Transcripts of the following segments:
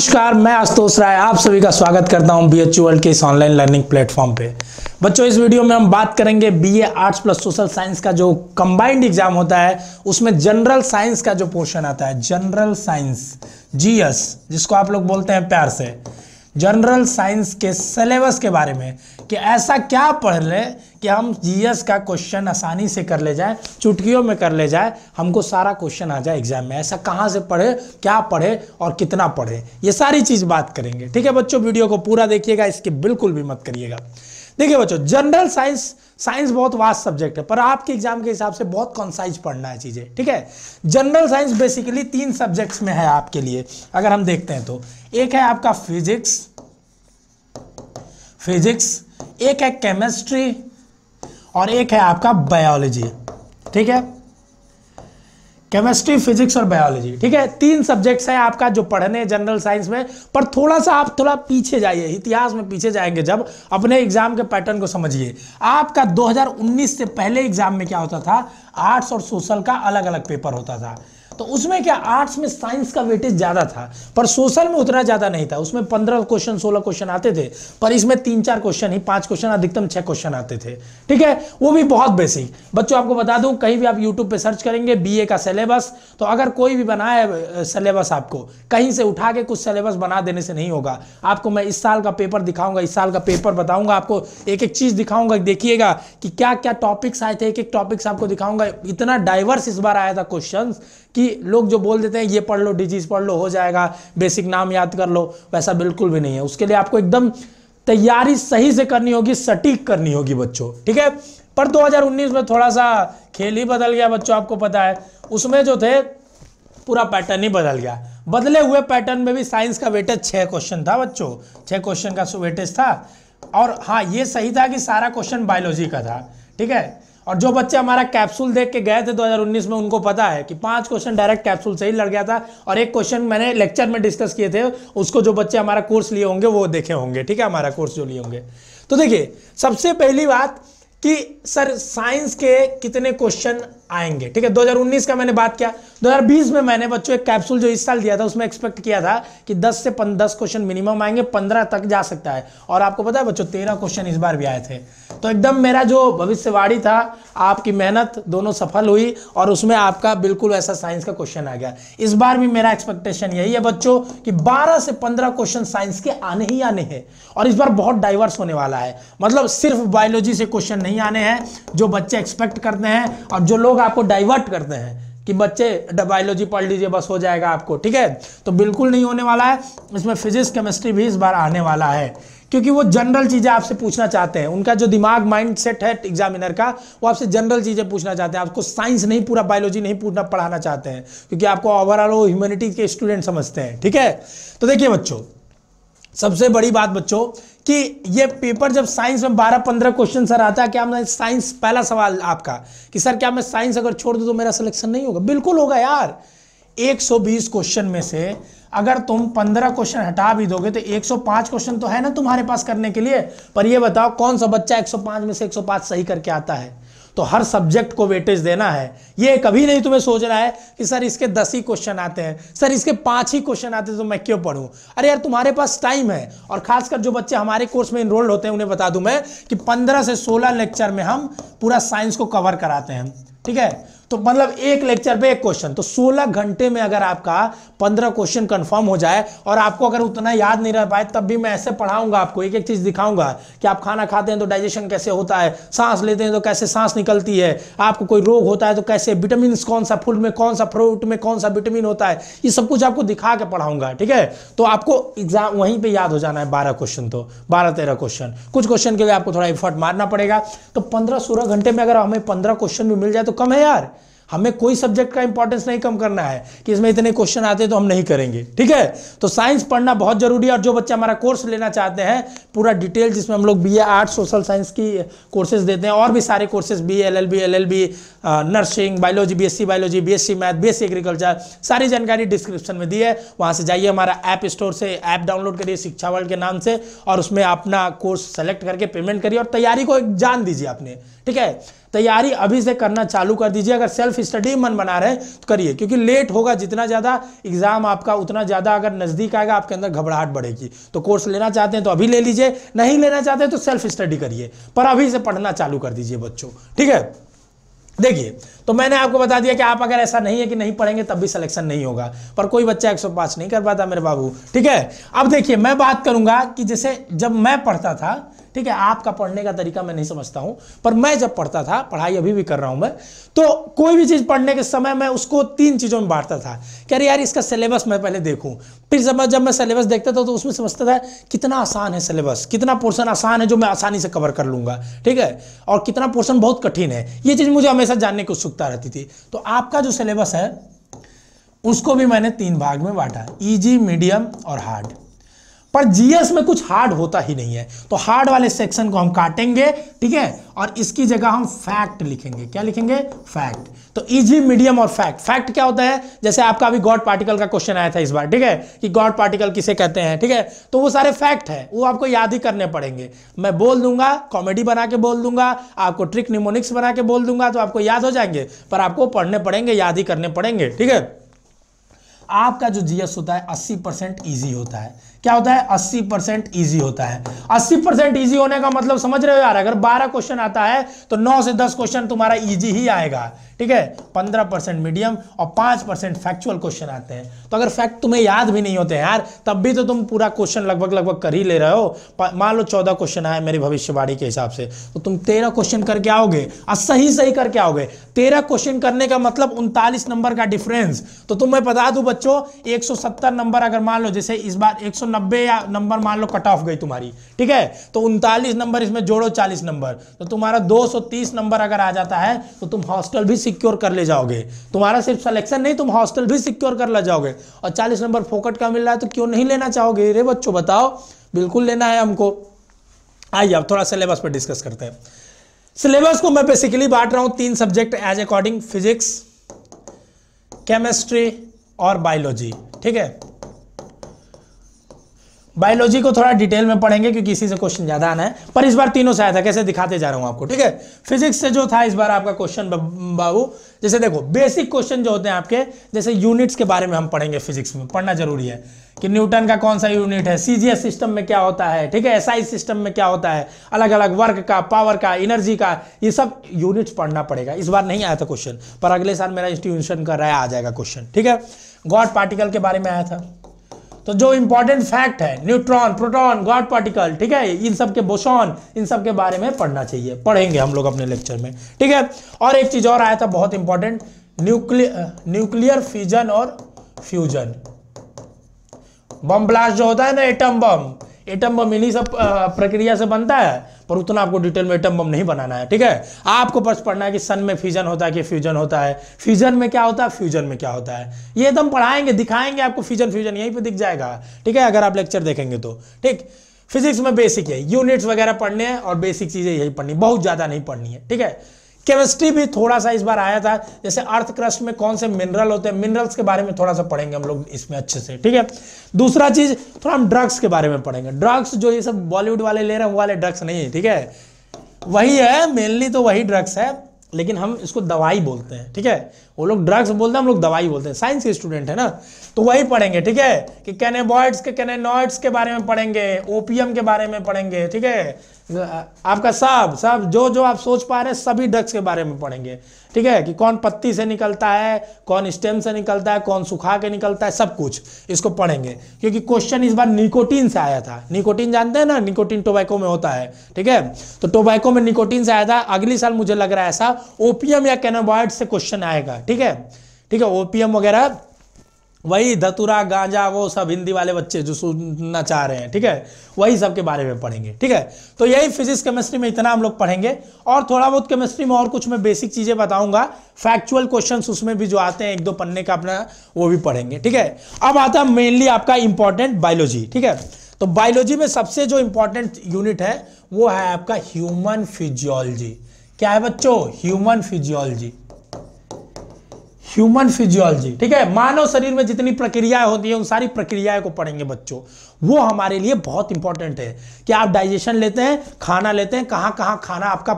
नमस्कार मैं आशुतोष राय आप सभी का स्वागत करता हूं बी एच वर्ल्ड के इस ऑनलाइन लर्निंग प्लेटफॉर्म पे बच्चों इस वीडियो में हम बात करेंगे BA arts plus social science का जो कंबाइंड एग्जाम होता है उसमें जनरल साइंस का जो पोर्शन आता है जनरल साइंस जीएस जिसको आप लोग बोलते हैं प्यार से जनरल साइंस के सिलेबस के बारे में कि ऐसा क्या पढ़ लें कि हम जीएस का क्वेश्चन आसानी से कर ले जाए चुटकियों में कर ले जाए हमको सारा क्वेश्चन आ जाए एग्जाम में ऐसा कहाँ से पढ़े क्या पढ़े और कितना पढ़े ये सारी चीज़ बात करेंगे ठीक है बच्चों वीडियो को पूरा देखिएगा इसके बिल्कुल भी मत करिएगा देखिए बच्चों जनरल साइंस साइंस बहुत वास्ट सब्जेक्ट है पर आपके एग्जाम के हिसाब से बहुत कॉन्साइज पढ़ना है चीज़ें ठीक है जनरल साइंस बेसिकली तीन सब्जेक्ट्स में है आपके लिए अगर हम देखते हैं तो एक है आपका फिजिक्स फिजिक्स एक है केमिस्ट्री और एक है आपका बायोलॉजी ठीक है केमिस्ट्री फिजिक्स और बायोलॉजी ठीक है तीन सब्जेक्ट्स हैं आपका जो पढ़ने जनरल साइंस में पर थोड़ा सा आप थोड़ा पीछे जाइए इतिहास में पीछे जाएंगे जब अपने एग्जाम के पैटर्न को समझिए आपका 2019 से पहले एग्जाम में क्या होता था आर्ट्स और सोशल का अलग अलग पेपर होता था तो उसमें क्या आर्ट्स में साइंस का वेटेज ज़्यादा था पर सोशल में उतना ज़्यादा नहीं था उसमें पंद्रह क्वेश्चन सोलह क्वेश्चन आते थे पर इसमें तीन चार क्वेश्चन ही पांच क्वेश्चन अधिकतम छह क्वेश्चन आते थे ठीक है वो भी बहुत बेसिक बच्चों आपको बता दूँ कहीं भी आप यूट्यूब पर सर्च करेंगे बी का सिलेबस तो अगर कोई भी बनाए सिलेबस आपको कहीं से उठा के कुछ सिलेबस बना देने से नहीं होगा आपको मैं इस साल का पेपर दिखाऊंगा इस साल का पेपर बताऊंगा आपको एक एक चीज़ दिखाऊंगा देखिएगा कि क्या क्या टॉपिक्स आए थे एक एक टॉपिक्स आपको दिखाऊंगा इतना डाइवर्स इस बार आया था क्वेश्चन कि लोग जो बोल देते हैं ये पढ़ लो डिजीज पढ़ लो हो जाएगा बेसिक नाम याद कर लो वैसा बिल्कुल भी नहीं है उसके लिए आपको एकदम तैयारी सही से करनी होगी सटीक करनी होगी बच्चों ठीक है पर 2019 में थोड़ा सा खेल ही बदल गया बच्चों आपको पता है उसमें जो थे पूरा पैटर्न ही बदल गया बदले हुए पैटर्न में भी साइंस का वेटेज छह क्वेश्चन था बच्चों छह क्वेश्चन का वेटेज था और हाँ ये सही था कि सारा क्वेश्चन बायोलॉजी का था ठीक है और जो बच्चे हमारा कैप्सूल देख के गए थे 2019 में उनको पता है कि पांच क्वेश्चन डायरेक्ट कैप्सूल से ही लड़ गया था और एक क्वेश्चन मैंने लेक्चर में डिस्कस किए थे उसको जो बच्चे हमारा कोर्स लिए होंगे वो देखे होंगे ठीक है हमारा कोर्स जो लिए होंगे तो देखिए सबसे पहली बात कि सर साइंस के कितने क्वेश्चन आएंगे ठीक है 2019 का मैंने बात किया 2020 में मैंने बच्चों एक कैप्सूल जो इस साल दिया था उसमें एक्सपेक्ट किया था कि 10 से 10 क्वेश्चन मिनिमम आएंगे 15 तक जा सकता है और आपको पता है बच्चों 13 क्वेश्चन इस बार भी आए थे तो एकदम मेरा जो भविष्यवाणी था आपकी मेहनत दोनों सफल हुई और उसमें आपका बिल्कुल वैसा साइंस का क्वेश्चन आ गया इस बार भी मेरा एक्सपेक्टेशन यही है बच्चों की बारह से पंद्रह क्वेश्चन साइंस के आने ही आने हैं और इस बार बहुत डाइवर्स होने वाला है मतलब सिर्फ बायोलॉजी से क्वेश्चन नहीं आने हैं जो बच्चे एक्सपेक्ट करते हैं और जो लोग आपको डाइवर्ट करते हैं कि बच्चे बायोलॉजी पढ़ लीजिए बस हो जाएगा आपको ठीक है तो बिल्कुल नहीं होने वाला है इसमें फिजिक्स केमिस्ट्री भी इस बार आने वाला है क्योंकि वो जनरल चीज़ें आपसे पूछना चाहते हैं उनका जो दिमाग माइंड सेट है एग्जामिनर का वो आपसे जनरल चीज़ें पूछना चाहते हैं आपको साइंस नहीं पूरा बायोलॉजी नहीं पूरा पढ़ाना चाहते हैं क्योंकि आपको ओवरऑल वो ह्यूमैनिटीज के स्टूडेंट समझते हैं ठीक है तो देखिए बच्चों सबसे बड़ी बात बच्चों कि ये पेपर जब साइंस में बारह पंद्रह क्वेश्चन सर आता है क्या मैं साइंस पहला सवाल आपका कि सर क्या मैं साइंस अगर छोड़ दूँ तो मेरा सिलेक्शन नहीं होगा बिल्कुल होगा यार 120 क्वेश्चन में से अगर तुम 15 क्वेश्चन हटा भी दोगे तो 105 क्वेश्चन तो है ना तुम्हारे पास करने के लिए पर ये बताओ कौन सा बच्चा 105 में से 105 सही करके आता है तो हर सब्जेक्ट को वेटेज देना है ये कभी नहीं तुम्हें सोच रहा है कि सर इसके दस ही क्वेश्चन आते हैं सर इसके पांच ही क्वेश्चन आते हैं तो मैं क्यों पढ़ूं अरे यार तुम्हारे पास टाइम है और खासकर जो बच्चे हमारे कोर्स में इनरोल्ड होते हैं उन्हें बता दूं मैं कि पंद्रह से सोलह लेक्चर में हम पूरा साइंस को कवर कराते हैं ठीक है तो मतलब एक लेक्चर पे एक क्वेश्चन तो 16 घंटे में अगर आपका 15 क्वेश्चन कंफर्म हो जाए और आपको अगर उतना याद नहीं रह पाए तब भी मैं ऐसे पढ़ाऊंगा आपको एक एक चीज दिखाऊंगा कि आप खाना खाते हैं तो डाइजेशन कैसे होता है सांस लेते हैं तो कैसे सांस निकलती है आपको कोई रोग होता है तो कैसे विटामिन कौन सा फूड में कौन सा फ्रूट में कौन सा विटामिन होता है ये सब कुछ आपको दिखा के पढ़ाऊंगा ठीक है तो आपको एग्जाम वहीं पर याद हो जाना है बारह क्वेश्चन तो बारह तेरह क्वेश्चन कुछ क्वेश्चन के लिए आपको थोड़ा एफर्ट मारना पड़ेगा तो पंद्रह सोलह घंटे में अगर हमें पंद्रह क्वेश्चन भी मिल जाए तो कम है यार हमें कोई सब्जेक्ट का इंपॉर्टेंस नहीं कम करना है कि इसमें इतने क्वेश्चन आते हैं तो हम नहीं करेंगे ठीक है तो साइंस पढ़ना बहुत जरूरी है और जो बच्चा हमारा कोर्स लेना चाहते हैं पूरा डिटेल जिसमें हम लोग B A arts social science की कोर्सेज देते हैं और भी सारे courses B L L B L L B nursing biology B S C biology B S C math B S C agriculture सारी जानकारी डिस्क्रिप्शन में दी है वहाँ से जाइए हमारा ऐप स्टोर से ऐप डाउनलोड करिए शिक्षा वर्ल्ड के नाम से और उसमें अपना कोर्स सेलेक्ट करके पेमेंट करिए और तैयारी को एक जान दीजिए आपने ठीक है तैयारी अभी से करना चालू कर दीजिए अगर सेल्फ स्टडी मन बना रहे तो करिए क्योंकि लेट होगा जितना ज़्यादा एग्जाम आपका उतना ज़्यादा अगर नज़दीक आएगा आपके अंदर घबराहट बढ़ेगी तो कोर्स लेना चाहते हैं तो अभी ले लीजिए नहीं लेना चाहते तो सेल्फ स्टडी करिए पर अभी से पढ़ना चालू कर दीजिए बच्चों ठीक है देखिए तो मैंने आपको बता दिया कि आप अगर ऐसा नहीं है कि नहीं पढ़ेंगे तब भी सिलेक्शन नहीं होगा पर कोई बच्चा 105 नहीं कर पाता मेरे बाबू ठीक है अब देखिए मैं बात करूंगा कि जैसे जब मैं पढ़ता था ठीक है आपका पढ़ने का तरीका मैं नहीं समझता हूं पर मैं जब पढ़ता था पढ़ाई अभी भी कर रहा हूं मैं तो कोई भी चीज पढ़ने के समय मैं उसको तीन चीजों में बांटता था कह रही यार इसका सिलेबस मैं पहले देखूं फिर समझ जब मैं सिलेबस देखता था तो उसमें समझता था कितना आसान है सिलेबस कितना पोर्सन आसान है जो मैं आसानी से कवर कर लूंगा ठीक है और कितना पोर्सन बहुत कठिन है ये चीज मुझे हमेशा जानने की उत्सुकता रहती थी तो आपका जो सिलेबस है उसको भी मैंने तीन भाग में बांटा इजी मीडियम और हार्ड पर जीएस में कुछ हार्ड होता ही नहीं है तो हार्ड वाले सेक्शन को हम काटेंगे ठीक है और इसकी जगह हम फैक्ट लिखेंगे क्या लिखेंगे फैक्ट तो इजी मीडियम और फैक्ट फैक्ट क्या होता है जैसे आपका अभी गॉड पार्टिकल का क्वेश्चन आया था इस बार ठीक है कि गॉड पार्टिकल किसे कहते हैं ठीक है तो वो सारे फैक्ट है वो आपको याद ही करने पड़ेंगे मैं बोल दूंगा कॉमेडी बना के बोल दूंगा आपको ट्रिक निमोनिक्स बना के बोल दूंगा तो आपको याद हो जाएंगे पर आपको पढ़ने पड़ेंगे याद ही करने पड़ेंगे ठीक है आपका जो जीएस होता है अस्सी परसेंट ईजी होता है क्या होता है 80 परसेंट ईजी होता है 80 परसेंट ईजी होने का मतलब समझ रहे हो यार अगर 12 क्वेश्चन आता है तो 9 से 10 क्वेश्चन तुम्हारा ईजी ही आएगा ठीक है 15 परसेंट मीडियम और 5 परसेंट फैक्चुअल क्वेश्चन आते हैं तो अगर फैक्ट तुम्हें याद भी नहीं होते यार तब भी तो तुम पूरा क्वेश्चन लगभग लगभग कर ही ले रहे हो मान लो चौदह क्वेश्चन आए मेरी भविष्यवाणी के हिसाब से तो तुम तेरह क्वेश्चन करके आओगे और सही सही करके आओगे तेरह क्वेश्चन करने का मतलब उनतालीस नंबर का डिफरेंस तो तुम्हें बता दू बच्चों एक नंबर अगर मान लो जैसे इस बार एक 290 नंबर मान लो कट ऑफ गई तुम्हारी ठीक है तो उनतालीस नंबर इसमें जोड़ो 40 नंबर तो तुम्हारा 230 नंबर अगर आ जाता है तो तुम हॉस्टल भी सिक्योर कर ले जाओगे तुम्हारा सिर्फ सिलेक्शन नहीं तुम हॉस्टल भी सिक्योर कर ले जाओगे और 40 नंबर फोकट का मिल रहा है तो क्यों नहीं लेना चाहोगे रे बच्चों बताओ बिल्कुल लेना है हमको आइए अब थोड़ा सिलेबस पर डिस्कस करते हैं सिलेबस को मैं बेसिकली बांट रहा हूँ तीन सब्जेक्ट एज अकॉर्डिंग फिजिक्स केमिस्ट्री और बायोलॉजी ठीक है बायोलॉजी को थोड़ा डिटेल में पढ़ेंगे क्योंकि इसी से क्वेश्चन ज़्यादा आना है पर इस बार तीनों से आया था कैसे दिखाते जा रहा हूं आपको ठीक है फिजिक्स से जो था इस बार आपका क्वेश्चन बाबू जैसे देखो बेसिक क्वेश्चन जो होते हैं आपके जैसे यूनिट्स के बारे में हम पढ़ेंगे फिजिक्स में पढ़ना जरूरी है कि न्यूटन का कौन सा यूनिट है सीजीएस सिस्टम में क्या होता है ठीक है एसआई सिस्टम में क्या होता है अलग अलग वर्क का पावर का एनर्जी का ये सब यूनिट्स पढ़ना पड़ेगा इस बार नहीं आया था क्वेश्चन पर अगले साल मेरा इंस्टीट्यूशन का रहा आ जाएगा क्वेश्चन ठीक है गॉड पार्टिकल के बारे में आया था तो जो इंपॉर्टेंट फैक्ट है न्यूट्रॉन प्रोटॉन गॉड पार्टिकल ठीक है इन सब के बोसॉन इन सब के बारे में पढ़ना चाहिए पढ़ेंगे हम लोग अपने लेक्चर में ठीक है और एक चीज़ और आया था बहुत इंपॉर्टेंट न्यूक्लियर न्यूक्लियर फ्यूजन और फ्यूजन बम ब्लास्ट जो होता है ना एटम बम एटम बम इन्हीं सब प्रक्रिया से बनता है पर उतना आपको डिटेल में एटम बम नहीं बनाना है ठीक है आपको बस पढ़ना है कि सन में फ्यूजन होता है कि फ्यूजन होता है फ्यूजन में क्या होता है फ्यूजन में क्या होता है ये एकदम पढ़ाएंगे दिखाएंगे आपको फ्यूजन फ्यूजन यहीं पर दिख जाएगा ठीक है अगर आप लेक्चर देखेंगे तो ठीक फिजिक्स में बेसिक है यूनिट्स वगैरह पढ़ने हैं और बेसिक चीज़ें यही पढ़नी बहुत ज़्यादा नहीं पढ़नी है ठीक है केमिस्ट्री भी थोड़ा सा इस बार आया था जैसे अर्थ क्रस्ट में कौन से मिनरल होते हैं मिनरल्स के बारे में थोड़ा सा पढ़ेंगे हम लोग इसमें अच्छे से ठीक है दूसरा चीज थोड़ा हम ड्रग्स के बारे में पढ़ेंगे ड्रग्स जो ये सब बॉलीवुड वाले ले रहे हैं वाले ड्रग्स नहीं है ठीक है वही है मेनली तो वही ड्रग्स है लेकिन हम इसको दवाई बोलते हैं ठीक है वो लोग ड्रग्स बोलते हैं हम लोग दवाई बोलते हैं साइंस के स्टूडेंट है ना तो वही पढ़ेंगे ठीक है कि कैनेबॉइड्स के कैनेनॉइड्स के बारे में पढ़ेंगे ओपीएम के बारे में पढ़ेंगे ठीक है आपका सब सब जो जो आप सोच पा रहे हैं सभी ड्रग्स के बारे में पढ़ेंगे ठीक है कि कौन पत्ती से निकलता है कौन स्टेम से निकलता है कौन सुखा के निकलता है सब कुछ इसको पढ़ेंगे क्योंकि क्वेश्चन इस बार निकोटीन से आया था निकोटीन जानते हैं ना निकोटीन टोबैको में होता है ठीक है तो टोबैको में निकोटीन से आया था अगली साल मुझे लग रहा है ऐसा ओपीएम या कैनाबॉइड से क्वेश्चन आएगा ठीक है ठीक है ओपीएम वगैरह वही धतुरा गांजा वो सब हिंदी वाले बच्चे जो सुनना चाह रहे हैं ठीक है वही सब के बारे में पढ़ेंगे ठीक है तो यही फिजिक्स केमिस्ट्री में इतना हम लोग पढ़ेंगे और थोड़ा बहुत केमिस्ट्री में और कुछ मैं बेसिक चीज़ें बताऊंगा फैक्चुअल क्वेश्चंस उसमें भी जो आते हैं एक दो पन्ने का अपना वो भी पढ़ेंगे ठीक है अब आता है मेनली आपका इंपॉर्टेंट बायोलॉजी ठीक है तो बायोलॉजी में सबसे जो इंपॉर्टेंट यूनिट है वो है आपका ह्यूमन फिजियोलॉजी क्या है बच्चों ह्यूमन फिजियोलॉजी ह्यूमन फिजियोलॉजी ठीक है मानव शरीर में जितनी प्रक्रियाएं होती है उन सारी प्रक्रियाएं को पढ़ेंगे बच्चों वो हमारे लिए बहुत इंपॉर्टेंट है कि आप डाइजेशन लेते हैं खाना लेते हैं कहाँ कहाँ खाना आपका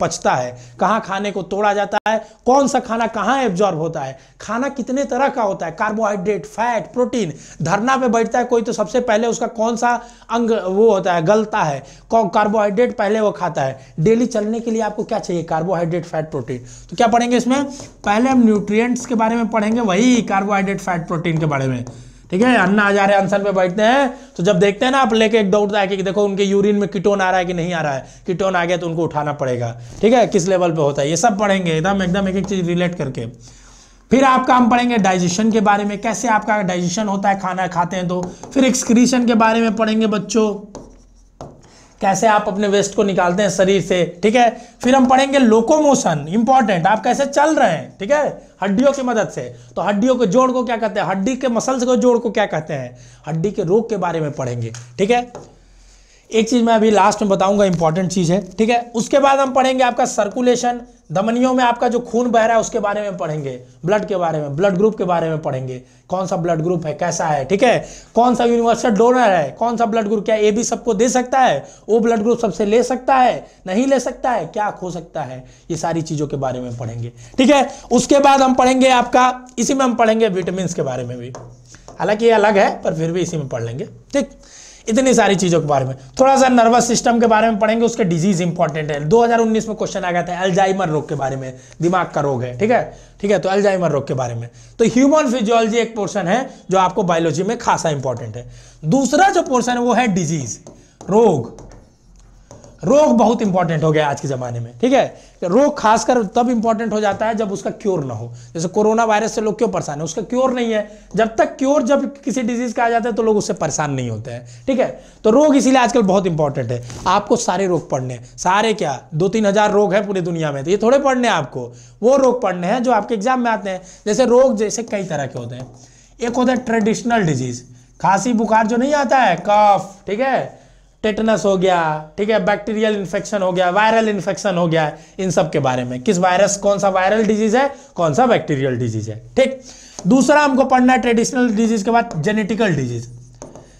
पचता है कहाँ खाने को तोड़ा जाता है कौन सा खाना कहाँ एब्जॉर्ब होता है खाना कितने तरह का होता है कार्बोहाइड्रेट फैट प्रोटीन धरना में बैठता है कोई तो सबसे पहले उसका कौन सा अंग वो होता है गलता है कौन कार्बोहाइड्रेट पहले वो खाता है डेली चलने के लिए आपको क्या चाहिए कार्बोहाइड्रेट फैट प्रोटीन तो क्या पढ़ेंगे इसमें पहले हम न्यूट्रिएंट्स के बारे में पढ़ेंगे वही कार्बोहाइड्रेट फैट प्रोटीन के बारे में ठीक है अन्ना हजारे अनशन पे बैठते हैं तो जब देखते हैं ना आप लेके एक दौड़ता है कि देखो उनके यूरिन में कीटोन आ रहा है कि नहीं आ रहा है कीटोन आ गया तो उनको उठाना पड़ेगा ठीक है किस लेवल पे होता है ये सब पढ़ेंगे एकदम एकदम एक एक चीज़ रिलेट करके फिर आपका हम पढ़ेंगे डाइजेशन के बारे में कैसे आपका डाइजेशन होता है खाना खाते हैं तो फिर एक्सक्रीशन के बारे में पढ़ेंगे बच्चों कैसे आप अपने वेस्ट को निकालते हैं शरीर से ठीक है फिर हम पढ़ेंगे लोकोमोशन इंपॉर्टेंट आप कैसे चल रहे हैं ठीक है हड्डियों की मदद से तो हड्डियों के जोड़ को क्या कहते हैं हड्डी के मसल्स को जोड़ को क्या कहते हैं हड्डी के रोग के बारे में पढ़ेंगे ठीक है एक चीज़ मैं अभी लास्ट में बताऊंगा इंपॉर्टेंट चीज़ है ठीक है उसके बाद हम पढ़ेंगे आपका सर्कुलेशन धमनियों में आपका जो खून बह रहा है उसके बारे में पढ़ेंगे ब्लड के बारे में ब्लड ग्रुप के बारे में पढ़ेंगे कौन सा ब्लड ग्रुप है कैसा है ठीक है कौन सा यूनिवर्सल डोनर है कौन सा ब्लड ग्रुप क्या ए बी सबको दे सकता है वो ब्लड ग्रुप सबसे ले सकता है नहीं ले सकता है क्या खो सकता है ये सारी चीज़ों के बारे में पढ़ेंगे ठीक है उसके बाद हम पढ़ेंगे आपका इसी में हम पढ़ेंगे विटामिन के बारे में भी हालांकि ये अलग है पर फिर भी इसी में पढ़ लेंगे ठीक इतनी सारी चीज़ों के बारे में थोड़ा सा नर्वस सिस्टम के बारे में पढ़ेंगे उसके डिजीज इंपॉर्टेंट है 2019 में क्वेश्चन आ गया था अल्जाइमर रोग के बारे में दिमाग का रोग है ठीक है ठीक है तो अल्जाइमर रोग के बारे में तो ह्यूमन फिजियोलॉजी एक पोर्शन है जो आपको बायोलॉजी में खासा इंपॉर्टेंट है दूसरा जो पोर्शन है वो है डिजीज रोग रोग बहुत इंपॉर्टेंट हो गया आज के ज़माने में ठीक है रोग खासकर तब इंपॉर्टेंट हो जाता है जब उसका क्योर ना हो जैसे कोरोना वायरस से लोग क्यों परेशान है उसका क्योर नहीं है जब तक क्योर जब किसी डिजीज का आ जाता है तो लोग उससे परेशान नहीं होते हैं ठीक है तो रोग इसीलिए आजकल बहुत इंपॉर्टेंट है आपको सारे रोग पढ़ने सारे क्या दो तीन हजार रोग है पूरी दुनिया में तो ये थोड़े पढ़ने हैं आपको वो रोग पढ़ने हैं जो आपके एग्जाम में आते हैं जैसे रोग जैसे कई तरह के होते हैं एक होता है ट्रेडिशनल डिजीज खांसी बुखार जो नहीं आता है कफ ठीक है टेटनस हो गया ठीक है बैक्टीरियल इन्फेक्शन हो गया वायरल इन्फेक्शन हो गया इन सब के बारे में किस वायरस कौन सा वायरल डिजीज है कौन सा बैक्टीरियल डिजीज है ठीक दूसरा हमको पढ़ना है ट्रेडिशनल डिजीज के बाद जेनेटिकल डिजीज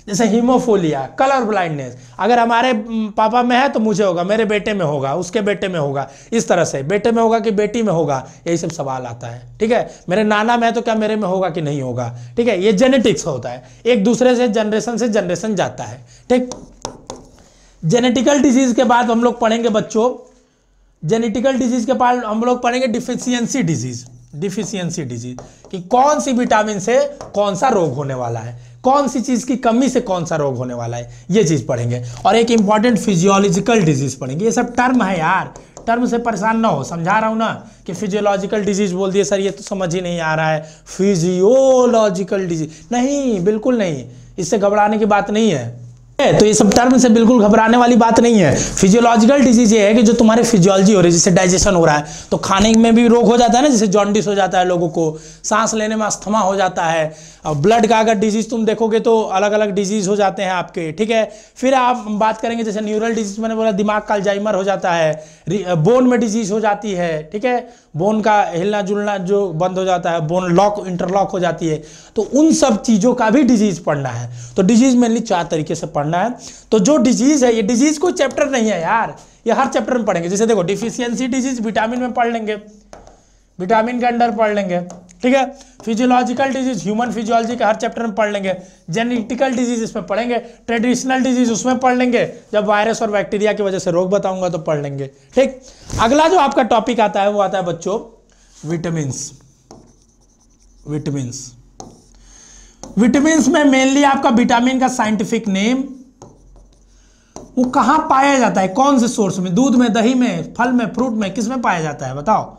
जैसे हीमोफोलिया कलर ब्लाइंडनेस अगर हमारे पापा में है तो मुझे होगा मेरे बेटे में होगा उसके बेटे में होगा इस तरह से बेटे में होगा कि बेटी में होगा यही सब सवाल आता है ठीक है मेरे नाना में है तो क्या मेरे में होगा कि नहीं होगा ठीक है ये जेनेटिक्स होता है एक दूसरे से जनरेशन से जनरेशन जाता है ठीक जेनेटिकल डिजीज के बाद हम लोग पढ़ेंगे बच्चों जेनेटिकल डिजीज के बाद हम लोग पढ़ेंगे डिफिशियंसी डिजीज डिफिशियंसी डिजीज कि कौन सी विटामिन से कौन सा रोग होने वाला है कौन सी चीज की कमी से कौन सा रोग होने वाला है ये चीज पढ़ेंगे और एक इंपॉर्टेंट फिजियोलॉजिकल डिजीज पढ़ेंगे ये सब टर्म है यार टर्म से परेशान ना हो समझा रहा हूँ ना कि फिजियोलॉजिकल डिजीज बोल दिए सर ये तो समझ ही नहीं आ रहा है फिजियोलॉजिकल डिजीज नहीं बिल्कुल नहीं इससे घबराने की बात नहीं है तो ये सब टर्म से बिल्कुल घबराने वाली बात नहीं है फिजियोलॉजिकल डिजीज ये है कि जो तुम्हारे फिजियोलॉजी हो रही है जिससे डाइजेशन हो रहा है तो खाने में भी रोग हो जाता है ना जैसे जॉन्डिस हो जाता है लोगों को सांस लेने में अस्थमा हो जाता है और ब्लड का अगर डिजीज तुम देखोगे तो अलग अलग डिजीज हो जाते हैं आपके ठीक है फिर आप बात करेंगे जैसे न्यूरल डिजीज मैंने बोला दिमाग का अल्जाइमर हो जाता है बोन में डिजीज हो जाती है ठीक है बोन का हिलना जुलना जो बंद हो जाता है बोन लॉक इंटरलॉक हो जाती है तो उन सब चीज़ों का भी डिजीज पढ़ना है तो डिजीज मेनली चार तरीके से पढ़ना पढ़ना है तो जो डिजीज़ है ये डिजीज़ कोई चैप्टर नहीं है यार ये हर चैप्टर में पढ़ेंगे जैसे देखो डिफिशियंसी डिजीज विटामिन में पढ़ लेंगे विटामिन के अंडर पढ़ लेंगे ठीक है फिजियोलॉजिकल डिजीज ह्यूमन फिजियोलॉजी के हर चैप्टर में पढ़ लेंगे जेनेटिकल डिजीज इसमें पढ़ेंगे ट्रेडिशनल डिजीज उसमें पढ़ लेंगे जब वायरस और बैक्टीरिया की वजह से रोग बताऊंगा तो पढ़ लेंगे ठीक अगला जो आपका टॉपिक आता है वो आता है बच्चों विटामिन विटामिन विटामिन में मेनली आपका विटामिन का साइंटिफिक नेम वो कहाँ पाया जाता है कौन से सोर्स में दूध में दही में फल में फ्रूट में किस में पाया जाता है बताओ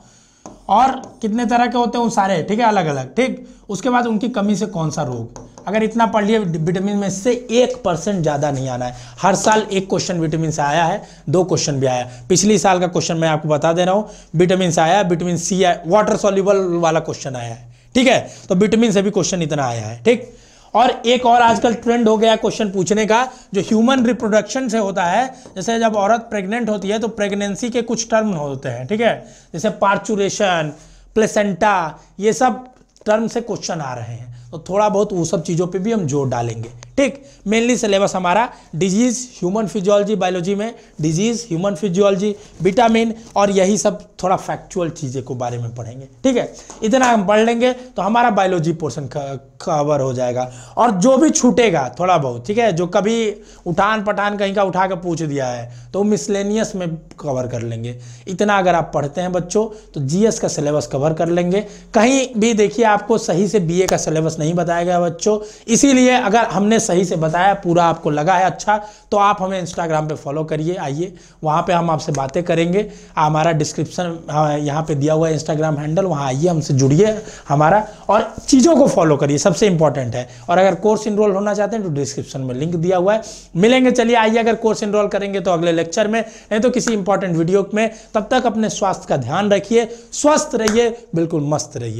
और कितने तरह के होते हैं वो सारे ठीक है अलग अलग ठीक उसके बाद उनकी कमी से कौन सा रोग अगर इतना पढ़ लिया विटामिन में से एक परसेंट ज़्यादा नहीं आना है हर साल एक क्वेश्चन विटामिन से आया है दो क्वेश्चन भी आया पिछली साल का क्वेश्चन मैं आपको बता दे रहा हूँ विटामिन से आया विटामिन सी आया वाटर सॉल्यूबल वाला क्वेश्चन आया है ठीक है तो विटामिन से भी क्वेश्चन इतना आया है ठीक और एक और आजकल ट्रेंड हो गया क्वेश्चन पूछने का जो ह्यूमन रिप्रोडक्शन से होता है जैसे जब औरत प्रेग्नेंट होती है तो प्रेगनेंसी के कुछ टर्म होते हैं ठीक है जैसे पार्चुरेशन प्लेसेंटा ये सब टर्म से क्वेश्चन आ रहे हैं तो थोड़ा बहुत वो सब चीज़ों पे भी हम जोर डालेंगे ठीक मेनली सिलेबस हमारा डिजीज़ ह्यूमन फिजियोलॉजी बायोलॉजी में डिजीज़ ह्यूमन फिजियोलॉजी विटामिन और यही सब थोड़ा फैक्चुअल चीज़ें को बारे में पढ़ेंगे ठीक है इतना हम पढ़ लेंगे तो हमारा बायोलॉजी पोर्सन कवर हो जाएगा और जो भी छूटेगा थोड़ा बहुत ठीक है जो कभी उठान पठान कहीं का उठा कर पूछ दिया है तो मिसलेनियस में कवर कर लेंगे इतना अगर आप पढ़ते हैं बच्चों तो जीएस का सिलेबस कवर कर लेंगे कहीं भी देखिए आपको सही से बीए का सिलेबस नहीं बताया गया बच्चों इसीलिए अगर हमने सही से बताया पूरा आपको लगा है अच्छा तो आप हमें इंस्टाग्राम पे फॉलो करिए आइए वहाँ पे हम आपसे बातें करेंगे हमारा डिस्क्रिप्शन यहाँ पे दिया हुआ है इंस्टाग्राम हैंडल वहाँ आइए हमसे जुड़िए हमारा और चीज़ों को फॉलो करिए सबसे इंपॉर्टेंट है और अगर कोर्स इनरोल होना चाहते हैं तो डिस्क्रिप्शन में लिंक दिया हुआ है मिलेंगे चलिए आइए अगर कोर्स इनरोल करेंगे तो अगले लेक्चर में नहीं तो किसी इंपॉर्टेंट वीडियो में तब तक अपने स्वास्थ्य का ध्यान रखिए स्वस्थ रहिए बिल्कुल मस्त रहिए